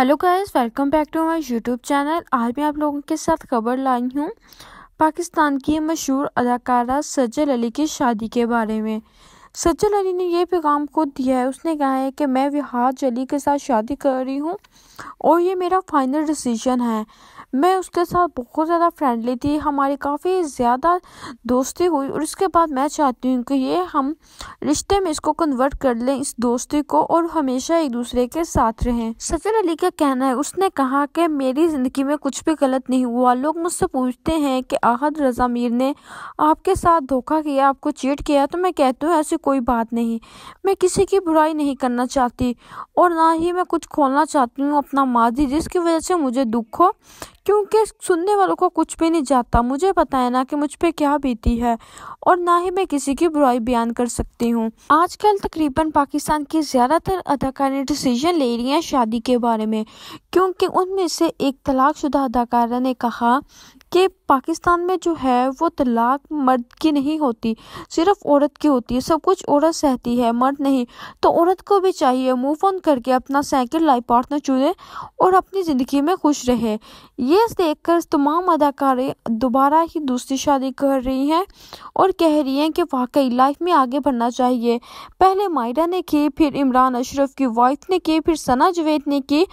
hello guys welcome back to my YouTube channel आज मैं आप लोगों के साथ खबर लाई हूँ पाकिस्तान की मशहूर अदाकारा सज्जल अली की शादी के बारे में सज्जल अली ने यह पैगाम खुद दिया है उसने कहा है कि मैं विहार जली के साथ शादी कर रही हूँ और ये मेरा फाइनल डिसीजन है मैं उसके साथ बहुत ज़्यादा फ्रेंडली थी हमारी काफ़ी ज़्यादा दोस्ती हुई और इसके बाद मैं चाहती हूँ कि ये हम रिश्ते में इसको कन्वर्ट कर लें इस दोस्ती को और हमेशा एक दूसरे के साथ रहें सफ़र अली का कहना है उसने कहा कि मेरी ज़िंदगी में कुछ भी गलत नहीं हुआ लोग मुझसे पूछते हैं कि आहद रजा मीर ने आपके साथ धोखा किया आपको चीट किया तो मैं कहती हूँ ऐसी कोई बात नहीं मैं किसी की बुराई नहीं करना चाहती और ना ही मैं कुछ खोलना चाहती हूँ अपना माजी जिसकी वजह से मुझे दुख हो क्योंकि सुनने वालों को कुछ भी नहीं जाता मुझे पता है ना कि मुझ पर क्या बीती है और ना ही मैं किसी की बुराई बयान कर सकती हूँ आजकल तकरीबन पाकिस्तान की ज़्यादातर अदाकारें डिसीजन ले रही हैं शादी के बारे में क्योंकि उनमें से एक तलाकशुदा अदाकारा ने कहा कि पाकिस्तान में जो है वो तलाक मर्द की नहीं होती सिर्फ औरत की होती है सब कुछ औरत सहती है मर्द नहीं तो औरत को भी चाहिए मूव ऑन करके अपना सेकंड लाइफ पार्टनर चुने और अपनी ज़िंदगी में खुश रहे ये देखकर तमाम अदाकारे दोबारा ही दूसरी शादी कर रही हैं और कह रही हैं कि वाकई लाइफ में आगे बढ़ना चाहिए पहले मायरा ने की फिर इमरान अशरफ की वाइफ ने की फिर सना जवेद ने की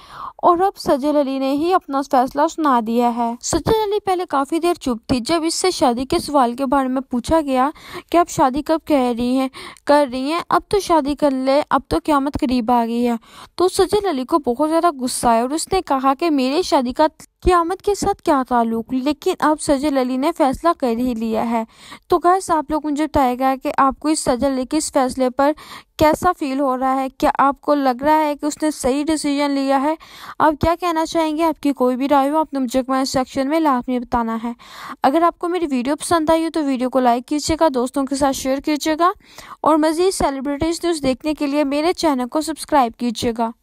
और अब सजल अली ने ही अपना फैसला सुना दिया है सजल अली पहले काफ़ी देर चुप थी जब इससे शादी के सवाल के बारे में पूछा गया कि आप शादी कब कह रही हैं कर रही हैं अब तो शादी कर ले अब तो क्यामत करीब आ गई है तो सज्जन अली को बहुत ज़्यादा गुस्सा आया और उसने कहा कि मेरे शादी का क़्यामत के साथ क्या ताल्लुक लेकिन अब सजल अली ने फैसला कर ही लिया है तो गर्स आप लोग मुझे बताएगा कि आपको इस सजल अली के इस फैसले पर कैसा फील हो रहा है क्या आपको लग रहा है कि उसने सही डिसीजन लिया है आप क्या कहना चाहेंगे आपकी कोई भी राय हो आपने मुझे कमेंट सेक्शन में लाजमी बता बताना है अगर आपको मेरी वीडियो पसंद आई हो तो वीडियो को लाइक कीजिएगा दोस्तों के साथ शेयर कीजिएगा और मज़ीद सेलिब्रिटीज़ न्यूज़ देखने के लिए मेरे चैनल को सब्सक्राइब कीजिएगा